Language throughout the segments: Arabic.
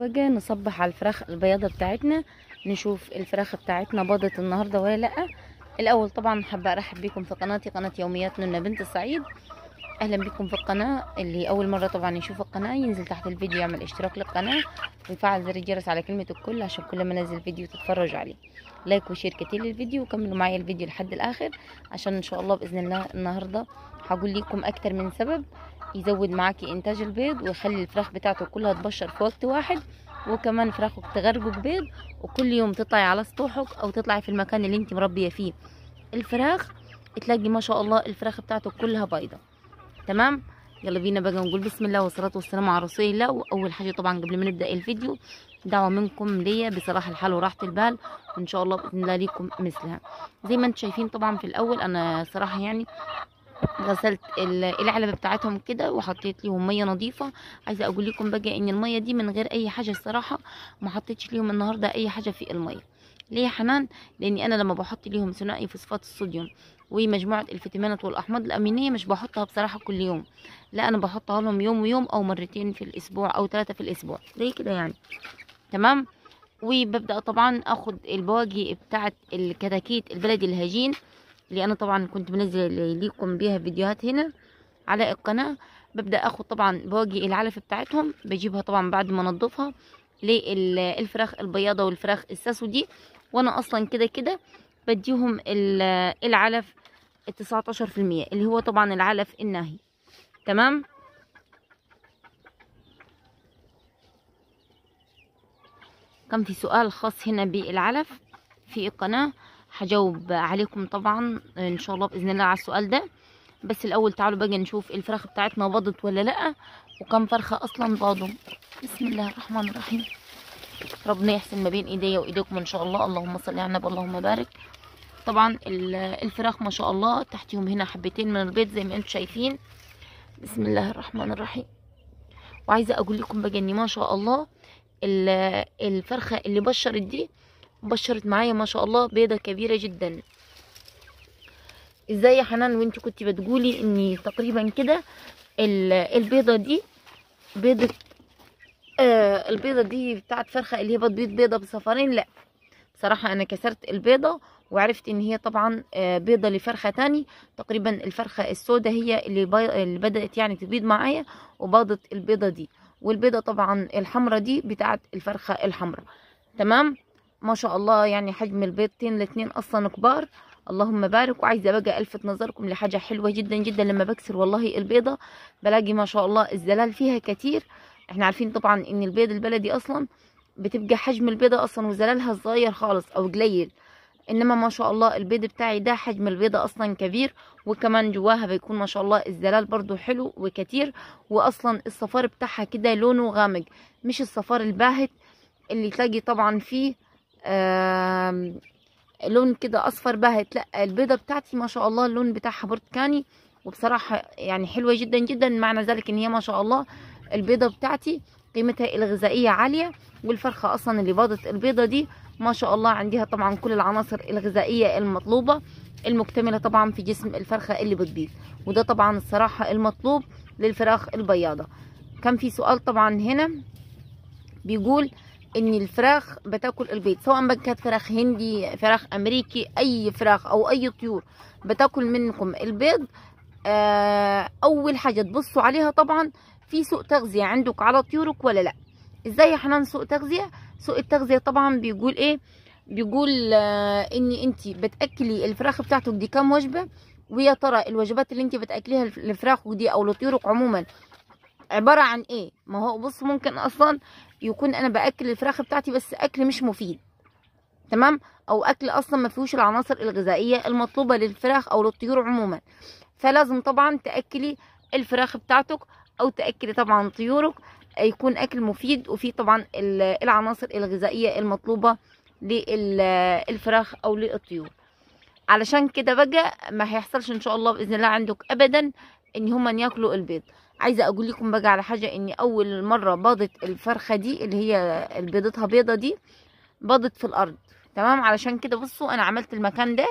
باجي نصبح على الفراخ البياضة بتاعتنا نشوف الفراخ بتاعتنا باضت النهاردة ولا لأ الأول طبعا حابة أرحب بيكم في قناتي قناة يوميات نونة بنت السعيد أهلا بكم في القناة اللي أول مرة طبعا يشوف القناة ينزل تحت الفيديو يعمل اشتراك للقناة ويفعل زر الجرس على كلمة الكل عشان كل ما انزل فيديو تتفرج عليه لايك وشير كتير للفيديو وكملوا معايا الفيديو لحد الآخر عشان إن شاء الله بإذن الله النهاردة هقول لكم أكتر من سبب يزود معاكي انتاج البيض ويخلي الفراخ بتاعته كلها تبشر في وقت واحد وكمان فراخك تغرقك بيض وكل يوم تطلعي على سطوحك او تطلعي في المكان اللي انت مربيه فيه الفراخ تلاقي ما شاء الله الفراخ بتاعته كلها بيضه تمام يلا بينا بقى نقول بسم الله والصلاه والسلام على رسول الله واول حاجه طبعا قبل ما نبدا الفيديو دعوه منكم ليا بصراحه الحال وراحه البال وان شاء الله باذن الله ليكم مثلها زي ما انتم شايفين طبعا في الاول انا صراحه يعني غسلت العلبه بتاعتهم كده وحطيت ليهم ميه نظيفه عايزه اقول لكم بقى ان الميه دي من غير اي حاجه الصراحه ما حطيتش ليهم النهارده اي حاجه في الميه ليه يا حنان لاني انا لما بحط ليهم ثنائي فوسفات الصوديوم ومجموعه الفيتامينات والاحماض الامينيه مش بحطها بصراحه كل يوم لا انا بحطها لهم يوم ويوم او مرتين في الاسبوع او ثلاثه في الاسبوع زي كده يعني تمام وببدا طبعا اخد البواجي بتاعه الكتاكيت البلدي الهجين اللي انا طبعا كنت منزل ليكم بيها فيديوهات هنا على القناة ببدأ اخد طبعا بواجي العلف بتاعتهم بجيبها طبعا بعد ما انضفها للفراخ البياضة والفراخ الساسو دي وانا اصلا كده كده بديهم العلف التسعة عشر في المية اللي هو طبعا العلف الناهي تمام كان في سؤال خاص هنا بالعلف في القناة هجاوب عليكم طبعا ان شاء الله باذن الله على السؤال ده بس الاول تعالوا بقى نشوف الفراخ بتاعتنا باضت ولا لا وكم فرخه اصلا باضوا بسم الله الرحمن الرحيم ربنا يحسن ما بين ايديا وايديكم ان شاء الله اللهم صل على النبي اللهم بارك طبعا الفراخ ما شاء الله تحتيهم هنا حبتين من البيض زي ما انتم شايفين بسم الله الرحمن الرحيم وعايزه اقول لكم بقى ان ما شاء الله الفرخه اللي بشرت دي بشرت معايا ما شاء الله بيضه كبيره جدا ازاي يا حنان وانت كنت بتقولي اني تقريبا كده البيضه دي بيضه آه البيضه دي بتاعت فرخه اللي هي بتبيض بيضه بصفرين لا بصراحه انا كسرت البيضه وعرفت ان هي طبعا آه، بيضه لفرخه تاني تقريبا الفرخه السوداء هي اللي, اللي بدات يعني تبيض معايا وباضت البيضه دي والبيضه طبعا الحمراء دي بتاعت الفرخه الحمراء تمام ما شاء الله يعني حجم البيضتين الاتنين اصلا كبار اللهم بارك وعايزه بقى الفت نظركم لحاجه حلوه جدا جدا لما بكسر والله البيضه بلاقي ما شاء الله الزلال فيها كتير احنا عارفين طبعا ان البيض البلدي اصلا بتبقى حجم البيضه اصلا وزلالها صغير خالص او قليل انما ما شاء الله البيض بتاعي ده حجم البيضه اصلا كبير وكمان جواها بيكون ما شاء الله الزلال برضو حلو وكتير واصلا الصفار بتاعها كده لونه غامق مش الصفار الباهت اللي تلاقي طبعا فيه لون كده اصفر باهت لا البيضه بتاعتي ما شاء الله اللون بتاعها برتقاني وبصراحه يعني حلوه جدا جدا معنى ذلك ان هي ما شاء الله البيضه بتاعتي قيمتها الغذائيه عاليه والفرخه اصلا اللي باضت البيضه دي ما شاء الله عندها طبعا كل العناصر الغذائيه المطلوبه المكتمله طبعا في جسم الفرخه اللي بتبيض وده طبعا الصراحه المطلوب للفراخ البياضه كان في سؤال طبعا هنا بيقول ان الفراخ بتاكل البيض سواء بقى كانت فراخ هندي فراخ امريكي اي فراخ او اي طيور بتاكل منكم البيض آه اول حاجه تبصوا عليها طبعا في سوء تغذيه عندك على طيورك ولا لا ازاي احنا سوء تغذيه سوء التغذيه طبعا بيقول ايه بيقول آه ان انت بتاكلي الفراخ بتاعتك دي كام وجبه ويا ترى الوجبات اللي انت بتاكليها لفراخك دي او لطيورك عموما عباره عن ايه ما هو بص ممكن اصلا يكون انا باكل الفراخ بتاعتي بس اكل مش مفيد تمام او اكل اصلا ما فيهوش العناصر الغذائيه المطلوبه للفراخ او للطيور عموما فلازم طبعا تاكلي الفراخ بتاعتك او تاكلي طبعا طيورك يكون اكل مفيد وفيه طبعا العناصر الغذائيه المطلوبه للفراخ او للطيور علشان كده بقى ما هيحصلش ان شاء الله باذن الله عندك ابدا ان هما ياكلوا البيض عايزه اقول لكم بقى على حاجه اني اول مره باضت الفرخه دي اللي هي بيضتها بيضه دي باضت في الارض تمام علشان كده بصوا انا عملت المكان ده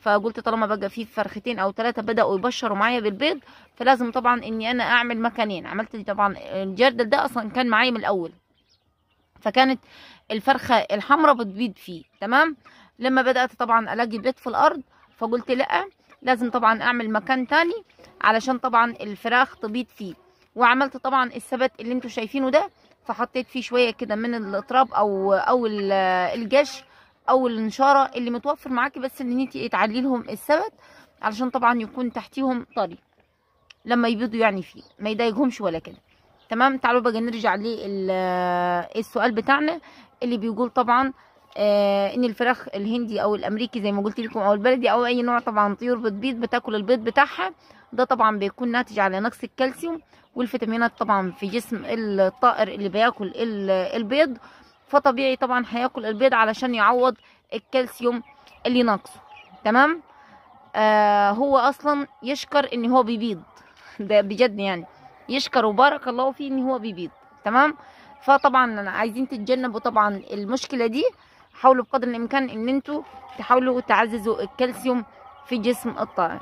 فقلت طالما بقى فيه فرختين او ثلاثه بداوا يبشروا معايا بالبيض فلازم طبعا اني انا اعمل مكانين عملت طبعا الجردل ده اصلا كان معايا من الاول فكانت الفرخه الحمراء بتبيض فيه تمام لما بدات طبعا الاقي بيض في الارض فقلت لا لازم طبعا اعمل مكان تاني علشان طبعا الفراخ تبيض فيه وعملت طبعا السبت اللي انتوا شايفينه ده فحطيت فيه شويه كده من الاطراب او او الجش او النشاره اللي متوفر معاكي بس ان انتي تعلي لهم السبت علشان طبعا يكون تحتيهم طري لما يبيضوا يعني فيه ما يضايقهمش ولا كده تمام تعالوا بقى نرجع للسؤال بتاعنا اللي بيقول طبعا آه ان الفراخ الهندي او الامريكي زي ما قلت لكم او البلدي او اي نوع طبعا طيور بتبيض بتاكل البيض بتاعها ده طبعا بيكون ناتج على نقص الكالسيوم والفيتامينات طبعا في جسم الطائر اللي بياكل البيض فطبيعي طبعا هياكل البيض علشان يعوض الكالسيوم اللي ناقصه تمام آه هو اصلا يشكر ان هو بيبيض ده بجد يعني يشكر وبارك الله فيه ان هو بيبيض تمام فطبعا عايزين تتجنبوا طبعا المشكله دي حاولوا بقدر الامكان ان انتوا تحاولوا تعززوا الكالسيوم في جسم الطائر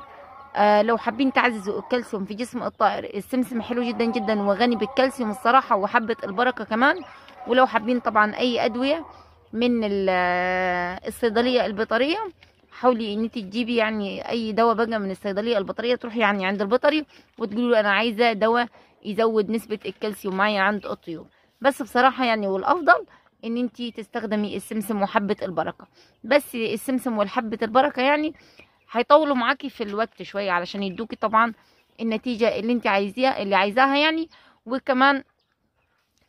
آه لو حابين تعززوا الكالسيوم في جسم الطائر السمسم حلو جدا جدا وغني بالكالسيوم الصراحه وحبه البركه كمان ولو حابين طبعا اي ادويه من آه، الصيدليه البيطريه حاولي ان انت تجيبي يعني اي دواء بقى من الصيدليه البيطريه تروحي يعني عند البيطري وتقولي له انا عايزه دواء يزود نسبه الكالسيوم معايا عند الطيور بس بصراحه يعني والافضل ان انت تستخدمي السمسم وحبه البركه بس السمسم والحبه البركه يعني هيطولوا معاكي في الوقت شويه علشان يدوكي طبعا النتيجه اللي انت عايزاها اللي عايزاها يعني وكمان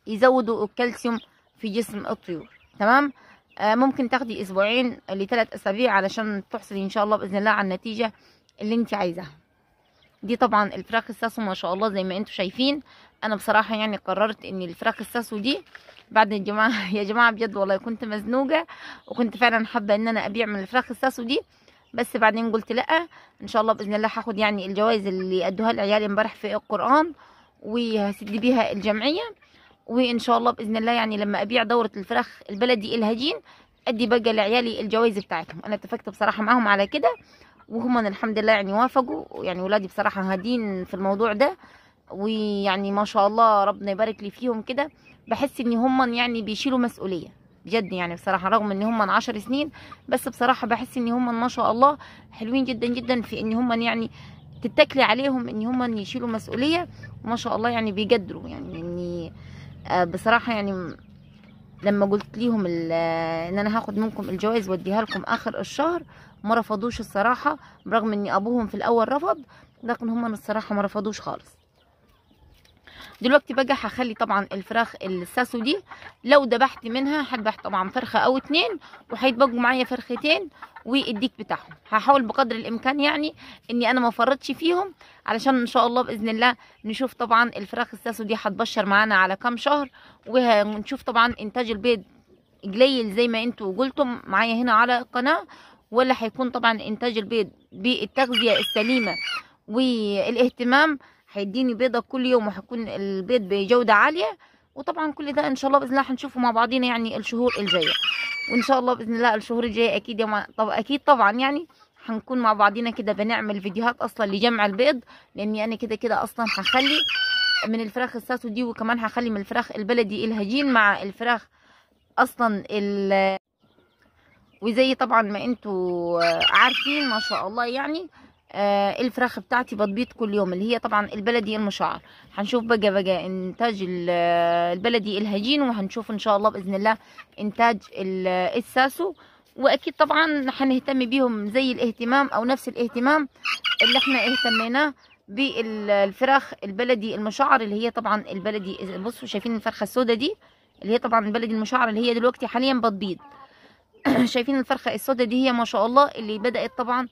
يزودوا الكالسيوم في جسم الطيور تمام آه ممكن تاخدي اسبوعين لثلاث اسابيع علشان تحصلي ان شاء الله باذن الله على النتيجه اللي انت عايزاها دي طبعا الفراخ الساسو ما شاء الله زي ما انتم شايفين انا بصراحه يعني قررت ان الفراخ الساسو دي بعد يا جماعه يا جماعة بجد والله كنت مزنوقة وكنت فعلا حابة ان انا ابيع من الفراخ الساسو دي بس بعدين قلت لا ان شاء الله باذن الله هاخد يعني الجوائز اللي ادوها لعيالي امبارح في القران وهسد بيها الجمعيه وان شاء الله باذن الله يعني لما ابيع دوره الفراخ البلدي الهجين ادي بقى لعيالي الجوائز بتاعتهم انا اتفقت بصراحه معاهم على كده وهم الحمد لله يعني وافقوا يعني ولادي بصراحه هادين في الموضوع ده ويعني ما شاء الله ربنا يبارك لي فيهم كده بحس ان هم يعني بيشيلوا مسؤوليه بجد يعني بصراحه رغم ان هم 10 سنين بس بصراحه بحس ان هم ما شاء الله حلوين جدا جدا في ان هم يعني تتكلي عليهم ان هم يشيلوا مسؤوليه وما شاء الله يعني بيقدروا يعني اني آه، بصراحه يعني لما قلت ليهم آه، ان انا هاخد منكم الجوائز واديها لكم اخر الشهر ما رفضوش الصراحه برغم ان ابوهم في الاول رفض لكن هم الصراحه ما رفضوش خالص دلوقتي بقى هخلي طبعا الفراخ الساسو دي لو ذبحت منها هذبح طبعا فرخه او اتنين وهيتبقوا معايا فرختين والديك بتاعهم هحاول بقدر الامكان يعني اني انا ما فرطش فيهم علشان ان شاء الله باذن الله نشوف طبعا الفراخ الساسو دي هتبشر معانا على كام شهر ونشوف طبعا انتاج البيض قليل زي ما انتوا قلتم معايا هنا على القناه ولا هيكون طبعا انتاج البيض بالتغذيه السليمه والاهتمام هيديني بيضه كل يوم وهيكون البيض بجوده عاليه وطبعا كل ده ان شاء الله باذن الله هنشوفه مع بعضينا يعني الشهور الجايه وان شاء الله باذن الله الشهور الجايه اكيد يا طب اكيد طبعا يعني هنكون مع بعضينا كده بنعمل فيديوهات اصلا لجمع البيض لاني انا كده كده اصلا هخلي من الفراخ الساتو دي وكمان هخلي من الفراخ البلدي الهجين مع الفراخ اصلا ال وزي طبعا ما انتوا عارفين ما شاء الله يعني آه الفراخ بتاعتي بتبيض كل يوم اللي هي طبعا البلدي المشعر هنشوف بقى بقى انتاج آه، البلدي الهجين وهنشوف ان شاء الله باذن الله انتاج الساسو آه، واكيد طبعا هنهتم بيهم زي الاهتمام او نفس الاهتمام اللي احنا اهتميناه بالفراخ البلدي المشعر اللي هي طبعا البلدي بصوا شايفين الفرخه السوداء دي اللي هي طبعا البلدي المشعر اللي هي دلوقتي حاليا بتبيض شايفين الفرخه السوداء دي هي ما شاء الله اللي بدات طبعا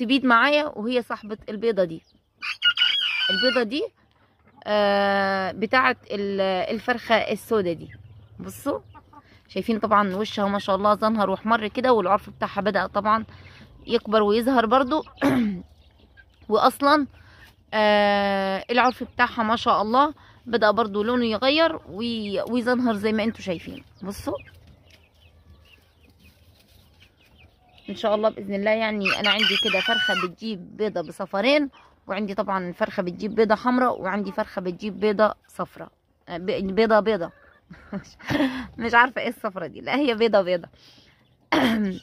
تبيض معايا وهي صاحبة البيضة دي البيضة دي آه بتاعة الفرخة السوداء دي بصوا شايفين طبعا وشها ما شاء الله زنهر واحمر كده والعرف بتاعها بدأ طبعا يكبر ويظهر برضو واصلا آه، العرف بتاعها ما شاء الله بدأ برضو لونه يغير ويزنهر زي ما انتم شايفين بصوا ان شاء الله باذن الله يعني انا عندي كده فرخه بتجيب بيضه بصفرين وعندي طبعا فرخه بتجيب بيضه حمراء وعندي فرخه بتجيب بيضه صفراء آه، يعني بيضه بيضه مش عارفه ايه الصفرة دي لا هي بيضه بيضه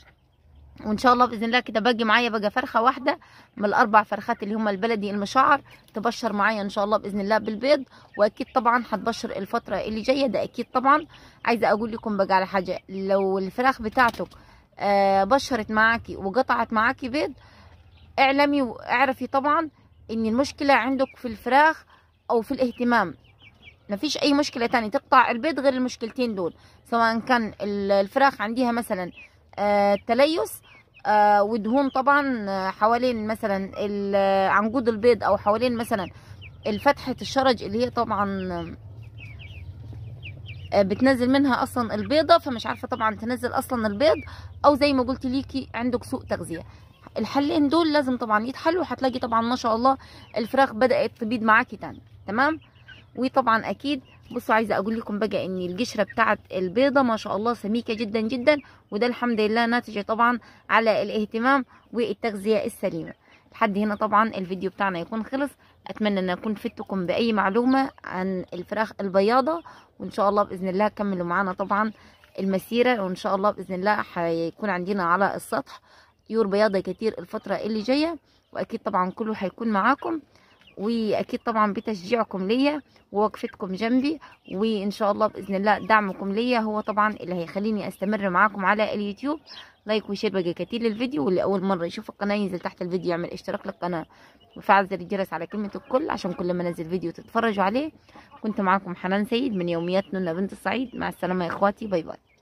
وان شاء الله باذن الله كده باجي معايا بقى فرخه واحده من الاربع فرخات اللي هما البلدي المشعر تبشر معايا ان شاء الله باذن الله بالبيض واكيد طبعا هتبشر الفتره اللي جايه ده اكيد طبعا عايزه اقول لكم بقى على حاجه لو الفراخ بتاعتك آه، بشرت معاكي وقطعت معاكي بيض اعلمي واعرفي طبعا ان المشكله عندك في الفراخ او في الاهتمام مفيش اي مشكله تاني تقطع البيض غير المشكلتين دول سواء كان الفراخ عندها مثلا آه، تليس آه، ودهون طبعا حوالين مثلا عنقود البيض او حوالين مثلا الفتحة الشرج اللي هي طبعا آه، بتنزل منها اصلا البيضه فمش عارفه طبعا تنزل اصلا البيض او زي ما قلت ليكي عندك سوء تغذيه الحلين دول لازم طبعا يتحلوا هتلاقي طبعا ما شاء الله الفراخ بدات تبيض معاكي تاني تمام وطبعا اكيد بصوا عايزه اقول لكم بقى ان القشره بتاعه البيضه ما شاء الله سميكه جدا جدا وده الحمد لله ناتجه طبعا على الاهتمام والتغذيه السليمه لحد هنا طبعا الفيديو بتاعنا يكون خلص اتمنى ان اكون فدتكم باي معلومه عن الفراخ البياضه وان شاء الله باذن الله كملوا معانا طبعا المسيره وان شاء الله باذن الله هيكون عندنا على السطح طيور بياضه كتير الفتره اللي جايه واكيد طبعا كله هيكون معاكم واكيد طبعا بتشجيعكم ليا ووقفتكم جنبي وان شاء الله باذن الله دعمكم ليا هو طبعا اللي هيخليني استمر معاكم على اليوتيوب لايك وشير بقى كتير للفيديو واللي اول مره يشوف القناه ينزل تحت الفيديو يعمل اشتراك للقناه وفعل زر الجرس على كلمه الكل عشان كل ما انزل فيديو تتفرجوا عليه كنت معاكم حنان سيد من يوميات نونا بنت الصعيد مع السلامه يا اخواتي باي باي